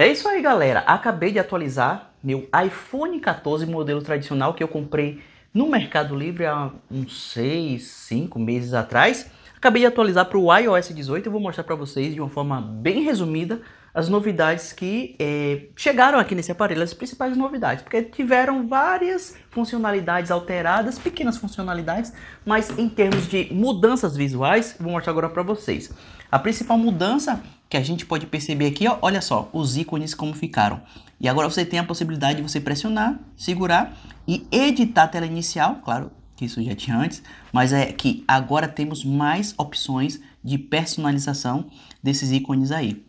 É isso aí, galera. Acabei de atualizar meu iPhone 14 modelo tradicional que eu comprei no Mercado Livre há uns 6, 5 meses atrás. Acabei de atualizar para o iOS 18 e vou mostrar para vocês de uma forma bem resumida as novidades que é, chegaram aqui nesse aparelho, as principais novidades, porque tiveram várias funcionalidades alteradas, pequenas funcionalidades, mas em termos de mudanças visuais, vou mostrar agora para vocês. A principal mudança que a gente pode perceber aqui, ó, olha só, os ícones como ficaram. E agora você tem a possibilidade de você pressionar, segurar e editar a tela inicial, claro que isso já tinha antes, mas é que agora temos mais opções de personalização desses ícones aí.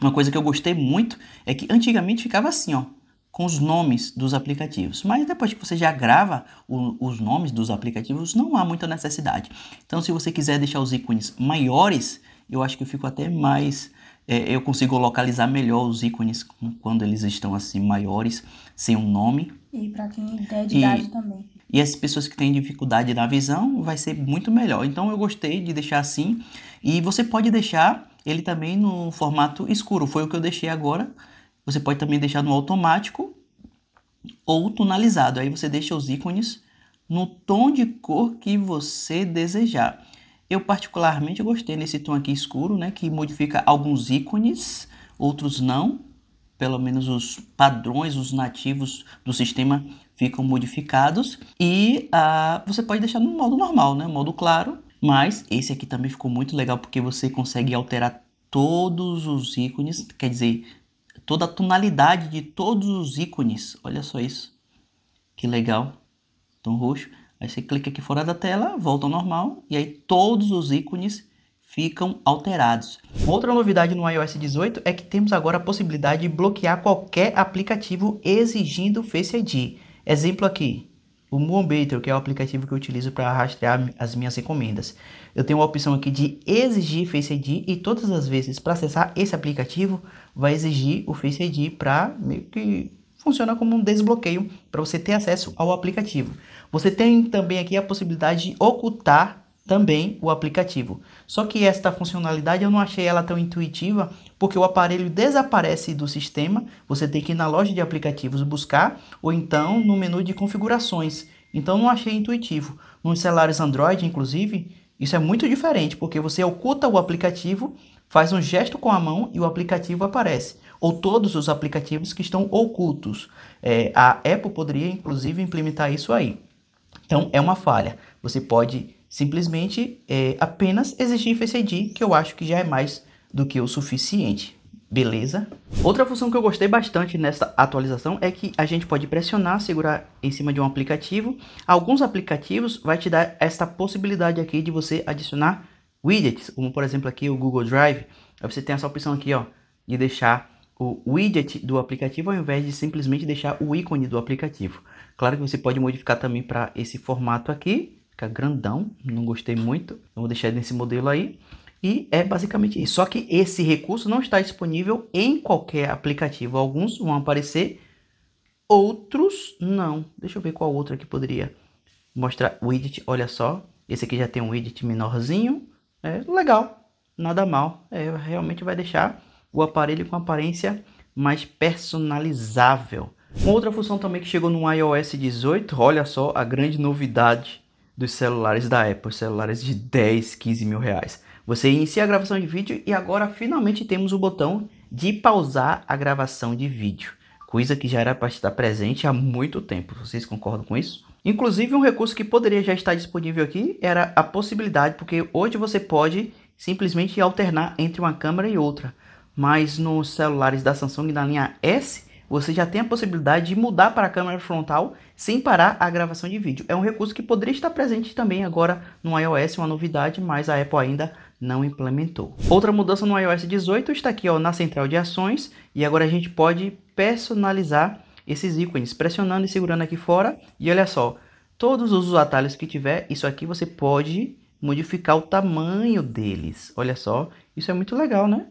Uma coisa que eu gostei muito é que antigamente ficava assim, ó, com os nomes dos aplicativos. Mas depois que você já grava o, os nomes dos aplicativos, não há muita necessidade. Então, se você quiser deixar os ícones maiores, eu acho que eu fico até mais. É, eu consigo localizar melhor os ícones quando eles estão assim maiores, sem um nome. E para quem tem é de e, idade também. E as pessoas que têm dificuldade na visão vai ser muito melhor. Então eu gostei de deixar assim. E você pode deixar ele também no formato escuro. Foi o que eu deixei agora. Você pode também deixar no automático ou tonalizado. Aí você deixa os ícones no tom de cor que você desejar. Eu particularmente gostei nesse tom aqui escuro, né, que modifica alguns ícones, outros não, pelo menos os padrões, os nativos do sistema ficam modificados e ah, você pode deixar no modo normal, né? Modo claro. Mas esse aqui também ficou muito legal porque você consegue alterar todos os ícones, quer dizer, toda a tonalidade de todos os ícones. Olha só isso. Que legal. Tom roxo. Aí você clica aqui fora da tela, volta ao normal e aí todos os ícones ficam alterados. Outra novidade no iOS 18 é que temos agora a possibilidade de bloquear qualquer aplicativo exigindo Face ID. Exemplo aqui, o Moonbater, que é o aplicativo que eu utilizo para rastrear as minhas encomendas. Eu tenho a opção aqui de exigir Face ID e todas as vezes para acessar esse aplicativo vai exigir o Face ID para meio que funciona como um desbloqueio para você ter acesso ao aplicativo. Você tem também aqui a possibilidade de ocultar também o aplicativo. Só que esta funcionalidade eu não achei ela tão intuitiva, porque o aparelho desaparece do sistema, você tem que ir na loja de aplicativos buscar, ou então no menu de configurações. Então não achei intuitivo. Nos celulares Android, inclusive, isso é muito diferente, porque você oculta o aplicativo, faz um gesto com a mão e o aplicativo aparece. Ou todos os aplicativos que estão ocultos. É, a Apple poderia, inclusive, implementar isso aí. Então é uma falha. Você pode Simplesmente é, apenas existir Face ID, que eu acho que já é mais do que o suficiente. Beleza? Outra função que eu gostei bastante nessa atualização é que a gente pode pressionar, segurar em cima de um aplicativo. Alguns aplicativos vai te dar esta possibilidade aqui de você adicionar widgets, como por exemplo aqui o Google Drive. Aí você tem essa opção aqui, ó, de deixar o widget do aplicativo ao invés de simplesmente deixar o ícone do aplicativo. Claro que você pode modificar também para esse formato aqui, Fica grandão, não gostei muito. vou deixar nesse modelo aí. E é basicamente isso. Só que esse recurso não está disponível em qualquer aplicativo. Alguns vão aparecer, outros não. Deixa eu ver qual outro aqui poderia mostrar. Widget, olha só. Esse aqui já tem um widget menorzinho. É legal, nada mal. É, realmente vai deixar o aparelho com aparência mais personalizável. Uma outra função também que chegou no iOS 18, olha só a grande novidade dos celulares da Apple, celulares de 10, 15 mil reais. Você inicia a gravação de vídeo e agora finalmente temos o botão de pausar a gravação de vídeo, coisa que já era para estar presente há muito tempo. Vocês concordam com isso? Inclusive, um recurso que poderia já estar disponível aqui era a possibilidade, porque hoje você pode simplesmente alternar entre uma câmera e outra, mas nos celulares da Samsung da linha S você já tem a possibilidade de mudar para a câmera frontal sem parar a gravação de vídeo. É um recurso que poderia estar presente também agora no iOS, uma novidade, mas a Apple ainda não implementou. Outra mudança no iOS 18 está aqui ó, na central de ações e agora a gente pode personalizar esses ícones, pressionando e segurando aqui fora. E olha só, todos os atalhos que tiver, isso aqui você pode modificar o tamanho deles. Olha só, isso é muito legal, né?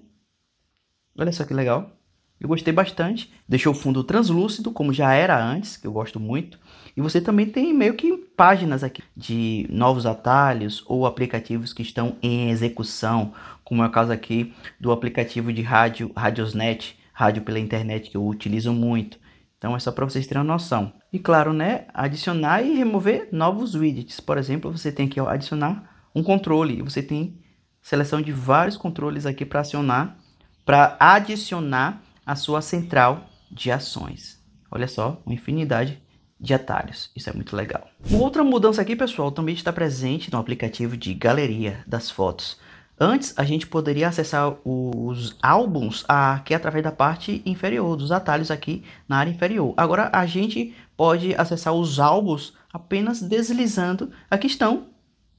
Olha só que legal. Eu gostei bastante. Deixou o fundo translúcido, como já era antes, que eu gosto muito. E você também tem meio que páginas aqui de novos atalhos ou aplicativos que estão em execução, como é o caso aqui do aplicativo de rádio, Radiosnet, rádio pela internet, que eu utilizo muito. Então é só para vocês terem uma noção. E claro, né, adicionar e remover novos widgets. Por exemplo, você tem que adicionar um controle. Você tem seleção de vários controles aqui para acionar, para adicionar a sua central de ações. Olha só, uma infinidade de atalhos. Isso é muito legal. Uma outra mudança aqui, pessoal, também está presente no aplicativo de galeria das fotos. Antes, a gente poderia acessar os álbuns aqui através da parte inferior, dos atalhos aqui na área inferior. Agora, a gente pode acessar os álbuns apenas deslizando. Aqui estão,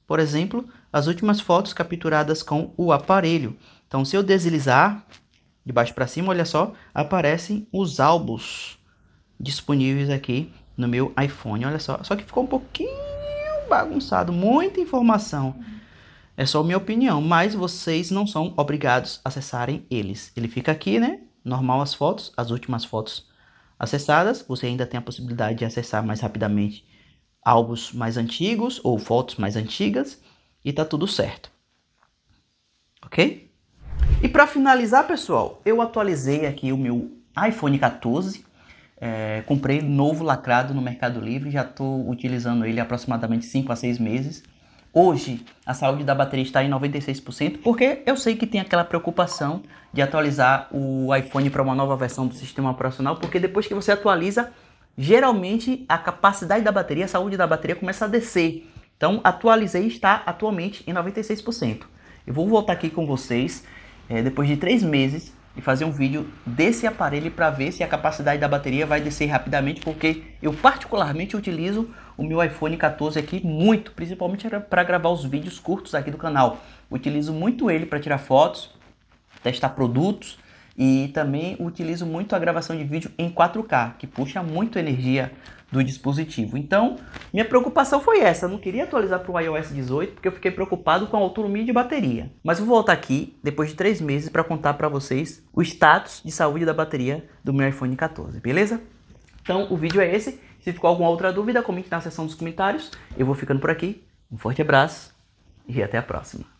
por exemplo, as últimas fotos capturadas com o aparelho. Então, se eu deslizar, de baixo para cima, olha só, aparecem os álbuns disponíveis aqui no meu iPhone. Olha só, só que ficou um pouquinho bagunçado, muita informação. É só minha opinião, mas vocês não são obrigados a acessarem eles. Ele fica aqui, né? Normal as fotos, as últimas fotos acessadas. Você ainda tem a possibilidade de acessar mais rapidamente álbuns mais antigos ou fotos mais antigas e tá tudo certo. OK? E para finalizar, pessoal, eu atualizei aqui o meu iPhone 14. É, comprei novo lacrado no Mercado Livre, já estou utilizando ele aproximadamente 5 a 6 meses. Hoje a saúde da bateria está em 96%, porque eu sei que tem aquela preocupação de atualizar o iPhone para uma nova versão do sistema operacional, porque depois que você atualiza, geralmente a capacidade da bateria, a saúde da bateria começa a descer. Então atualizei está atualmente em 96%. Eu vou voltar aqui com vocês é, depois de três meses e fazer um vídeo desse aparelho para ver se a capacidade da bateria vai descer rapidamente, porque eu particularmente utilizo o meu iPhone 14 aqui muito, principalmente para gravar os vídeos curtos aqui do canal. Utilizo muito ele para tirar fotos, testar produtos e também utilizo muito a gravação de vídeo em 4K, que puxa muito energia do dispositivo. Então, minha preocupação foi essa. Eu não queria atualizar para o iOS 18 porque eu fiquei preocupado com a autonomia de bateria. Mas vou voltar aqui depois de três meses para contar para vocês o status de saúde da bateria do meu iPhone 14, beleza? Então, o vídeo é esse. Se ficou alguma outra dúvida, comente na seção dos comentários. Eu vou ficando por aqui. Um forte abraço e até a próxima.